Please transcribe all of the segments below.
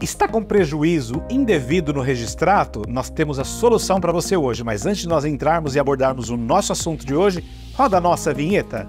Está com prejuízo indevido no registrato? Nós temos a solução para você hoje, mas antes de nós entrarmos e abordarmos o nosso assunto de hoje, roda a nossa vinheta.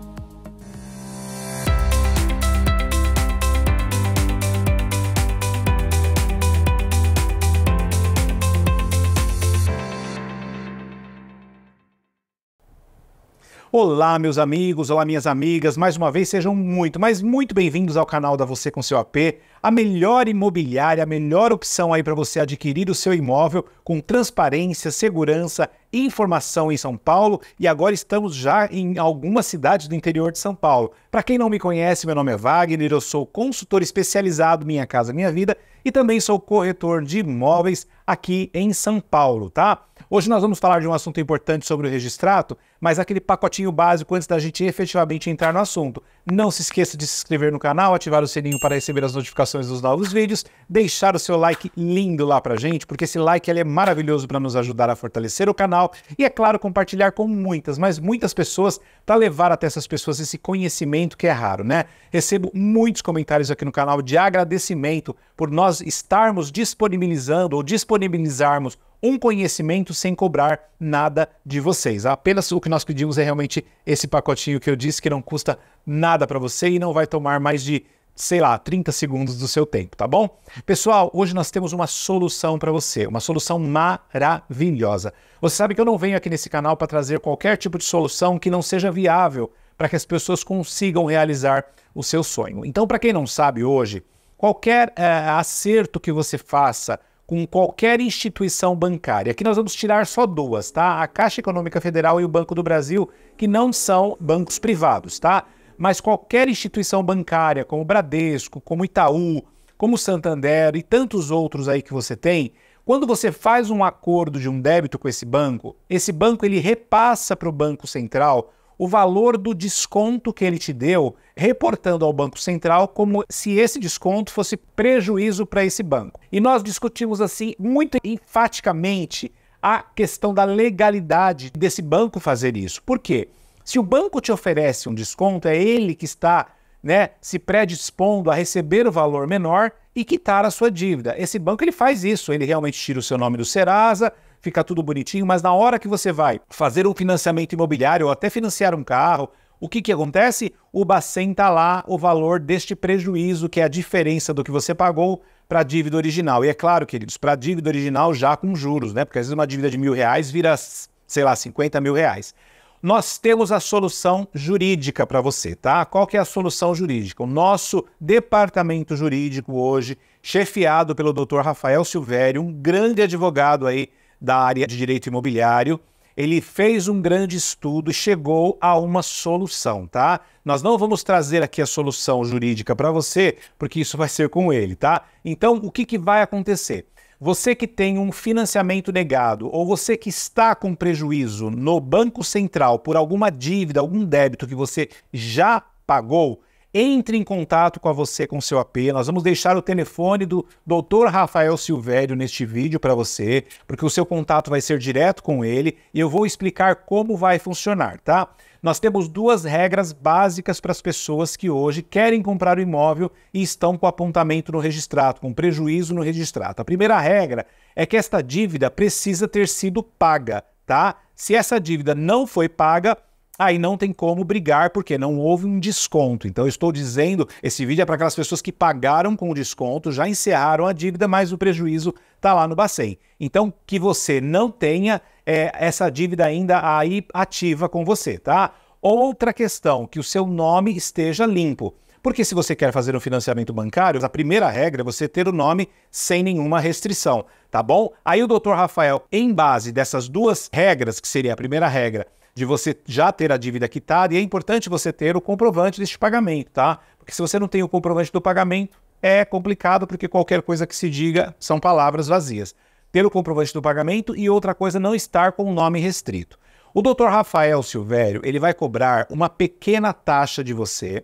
Olá, meus amigos, olá, minhas amigas. Mais uma vez, sejam muito, mas muito bem-vindos ao canal da Você com seu AP, a melhor imobiliária, a melhor opção aí para você adquirir o seu imóvel com transparência, segurança, informação em São Paulo e agora estamos já em algumas cidades do interior de São Paulo. Para quem não me conhece, meu nome é Wagner, eu sou consultor especializado Minha Casa Minha Vida e também sou corretor de imóveis aqui em São Paulo, tá? Hoje nós vamos falar de um assunto importante sobre o registrato, mas aquele pacotinho básico antes da gente efetivamente entrar no assunto. Não se esqueça de se inscrever no canal, ativar o sininho para receber as notificações dos novos vídeos, deixar o seu like lindo lá pra gente, porque esse like ele é maravilhoso para nos ajudar a fortalecer o canal e, é claro, compartilhar com muitas, mas muitas pessoas para levar até essas pessoas esse conhecimento que é raro, né? Recebo muitos comentários aqui no canal de agradecimento por nós estarmos disponibilizando ou disponibilizarmos um conhecimento sem cobrar nada de vocês. Apenas o que nós pedimos é realmente esse pacotinho que eu disse que não custa nada nada para você e não vai tomar mais de, sei lá, 30 segundos do seu tempo, tá bom? Pessoal, hoje nós temos uma solução para você, uma solução maravilhosa. Você sabe que eu não venho aqui nesse canal para trazer qualquer tipo de solução que não seja viável para que as pessoas consigam realizar o seu sonho. Então, para quem não sabe hoje, qualquer é, acerto que você faça com qualquer instituição bancária. Aqui nós vamos tirar só duas, tá? A Caixa Econômica Federal e o Banco do Brasil, que não são bancos privados, tá? mas qualquer instituição bancária, como Bradesco, como Itaú, como Santander e tantos outros aí que você tem, quando você faz um acordo de um débito com esse banco, esse banco ele repassa para o Banco Central o valor do desconto que ele te deu, reportando ao Banco Central como se esse desconto fosse prejuízo para esse banco. E nós discutimos assim muito enfaticamente a questão da legalidade desse banco fazer isso. Por quê? Se o banco te oferece um desconto, é ele que está né, se predispondo a receber o valor menor e quitar a sua dívida. Esse banco ele faz isso, ele realmente tira o seu nome do Serasa, fica tudo bonitinho, mas na hora que você vai fazer um financiamento imobiliário ou até financiar um carro, o que, que acontece? O Bacen está lá o valor deste prejuízo, que é a diferença do que você pagou para a dívida original. E é claro, queridos, para a dívida original já com juros, né? Porque às vezes uma dívida de mil reais vira, sei lá, 50 mil reais nós temos a solução jurídica para você, tá? Qual que é a solução jurídica? O nosso departamento jurídico hoje, chefiado pelo Dr. Rafael Silvério, um grande advogado aí da área de direito imobiliário, ele fez um grande estudo e chegou a uma solução, tá? Nós não vamos trazer aqui a solução jurídica para você, porque isso vai ser com ele, tá? Então, o que, que vai acontecer? Você que tem um financiamento negado ou você que está com prejuízo no Banco Central por alguma dívida, algum débito que você já pagou, entre em contato com a Você com seu AP. Nós vamos deixar o telefone do Dr. Rafael Silvério neste vídeo para você, porque o seu contato vai ser direto com ele e eu vou explicar como vai funcionar, tá? Nós temos duas regras básicas para as pessoas que hoje querem comprar o imóvel e estão com apontamento no registrado, com prejuízo no registrado. A primeira regra é que esta dívida precisa ter sido paga, tá? Se essa dívida não foi paga, aí não tem como brigar porque não houve um desconto. Então eu estou dizendo, esse vídeo é para aquelas pessoas que pagaram com o desconto, já encerraram a dívida, mas o prejuízo está lá no Bacen. Então que você não tenha é, essa dívida ainda aí ativa com você, tá? Outra questão, que o seu nome esteja limpo. Porque se você quer fazer um financiamento bancário, a primeira regra é você ter o nome sem nenhuma restrição, tá bom? Aí o Dr. Rafael, em base dessas duas regras, que seria a primeira regra, de você já ter a dívida quitada, e é importante você ter o comprovante deste pagamento, tá? Porque se você não tem o comprovante do pagamento, é complicado, porque qualquer coisa que se diga são palavras vazias. Ter o comprovante do pagamento e outra coisa, não estar com o nome restrito. O Dr. Rafael Silvério, ele vai cobrar uma pequena taxa de você,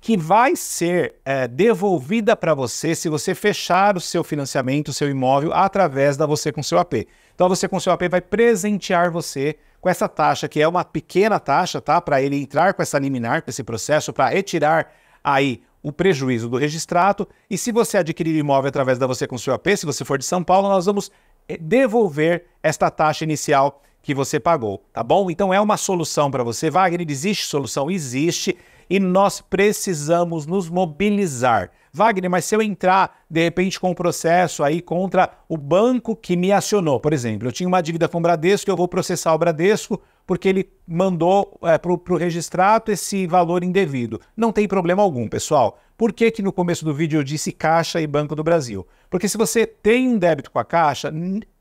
que vai ser é, devolvida para você se você fechar o seu financiamento, o seu imóvel, através da Você com seu AP. Então, a Você com seu AP vai presentear você com essa taxa, que é uma pequena taxa, tá? Para ele entrar com essa liminar, com esse processo, para retirar aí o prejuízo do registrato. E se você adquirir imóvel através da Você com seu AP, se você for de São Paulo, nós vamos é, devolver esta taxa inicial que você pagou, tá bom? Então é uma solução para você. Wagner, existe solução? Existe e nós precisamos nos mobilizar. Wagner, mas se eu entrar de repente com um processo aí contra o banco que me acionou, por exemplo, eu tinha uma dívida com o Bradesco, eu vou processar o Bradesco porque ele mandou é, para o registrato esse valor indevido. Não tem problema algum, pessoal. Por que, que no começo do vídeo eu disse Caixa e Banco do Brasil? Porque se você tem um débito com a Caixa,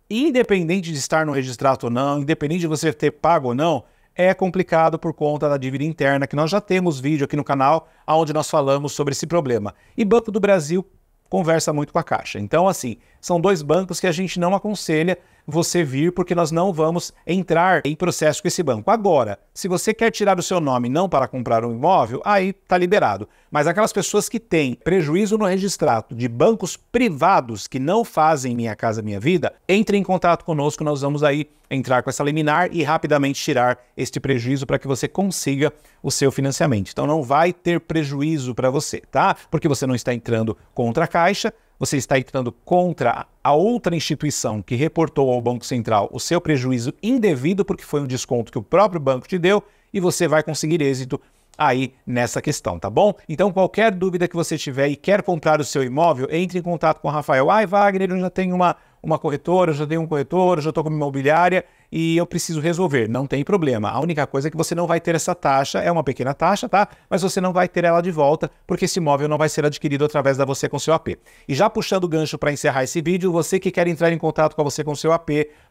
independente de estar no registrato ou não, independente de você ter pago ou não, é complicado por conta da dívida interna, que nós já temos vídeo aqui no canal onde nós falamos sobre esse problema. E Banco do Brasil conversa muito com a Caixa. Então, assim, são dois bancos que a gente não aconselha você vir, porque nós não vamos entrar em processo com esse banco. Agora, se você quer tirar o seu nome não para comprar um imóvel, aí está liberado. Mas aquelas pessoas que têm prejuízo no registrato de bancos privados que não fazem Minha Casa Minha Vida, entre em contato conosco, nós vamos aí entrar com essa liminar e rapidamente tirar este prejuízo para que você consiga o seu financiamento. Então não vai ter prejuízo para você, tá? Porque você não está entrando contra a caixa, você está entrando contra a outra instituição que reportou ao Banco Central o seu prejuízo indevido, porque foi um desconto que o próprio banco te deu, e você vai conseguir êxito aí nessa questão, tá bom? Então, qualquer dúvida que você tiver e quer comprar o seu imóvel, entre em contato com o Rafael. Ai, Wagner, eu já tenho uma uma corretora, eu já tenho um corretor, eu já estou com uma imobiliária e eu preciso resolver. Não tem problema. A única coisa é que você não vai ter essa taxa, é uma pequena taxa, tá? Mas você não vai ter ela de volta, porque esse imóvel não vai ser adquirido através da Você com seu AP. E já puxando o gancho para encerrar esse vídeo, você que quer entrar em contato com a Você com seu AP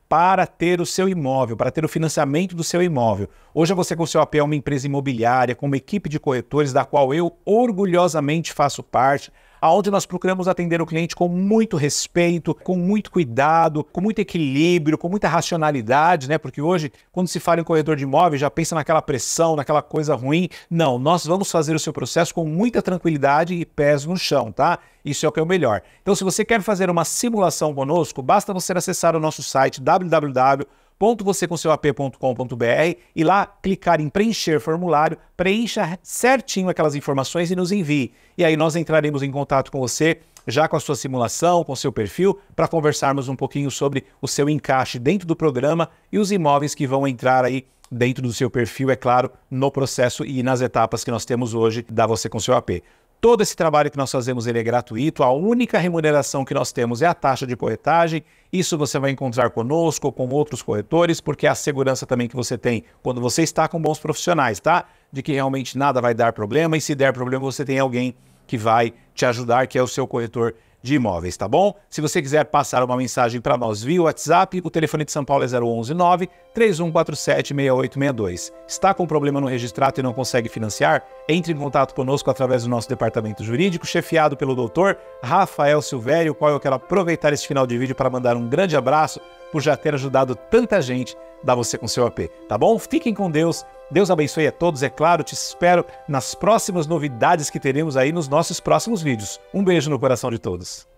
para ter o seu imóvel, para ter o financiamento do seu imóvel. Hoje a Você com seu AP é uma empresa imobiliária com uma equipe de corretores da qual eu orgulhosamente faço parte aonde nós procuramos atender o cliente com muito respeito, com muito cuidado, com muito equilíbrio, com muita racionalidade, né? Porque hoje, quando se fala em corretor de imóveis, já pensa naquela pressão, naquela coisa ruim. Não, nós vamos fazer o seu processo com muita tranquilidade e pés no chão, tá? Isso é o que é o melhor. Então, se você quer fazer uma simulação conosco, basta você acessar o nosso site www www.vocêcomseuap.com.br e lá clicar em preencher formulário, preencha certinho aquelas informações e nos envie. E aí nós entraremos em contato com você, já com a sua simulação, com o seu perfil, para conversarmos um pouquinho sobre o seu encaixe dentro do programa e os imóveis que vão entrar aí dentro do seu perfil, é claro, no processo e nas etapas que nós temos hoje da Você com Seu AP. Todo esse trabalho que nós fazemos ele é gratuito, a única remuneração que nós temos é a taxa de corretagem. Isso você vai encontrar conosco ou com outros corretores, porque é a segurança também que você tem quando você está com bons profissionais, tá? De que realmente nada vai dar problema e se der problema você tem alguém que vai te ajudar, que é o seu corretor de imóveis, tá bom? Se você quiser passar uma mensagem para nós via WhatsApp, o telefone de São Paulo é 0119 3147 6862. Está com problema no registrato e não consegue financiar? Entre em contato conosco através do nosso departamento jurídico, chefiado pelo doutor Rafael Silvério, qual eu quero aproveitar este final de vídeo para mandar um grande abraço por já ter ajudado tanta gente dar você com seu AP, tá bom? Fiquem com Deus. Deus abençoe a todos, é claro, te espero nas próximas novidades que teremos aí nos nossos próximos vídeos. Um beijo no coração de todos.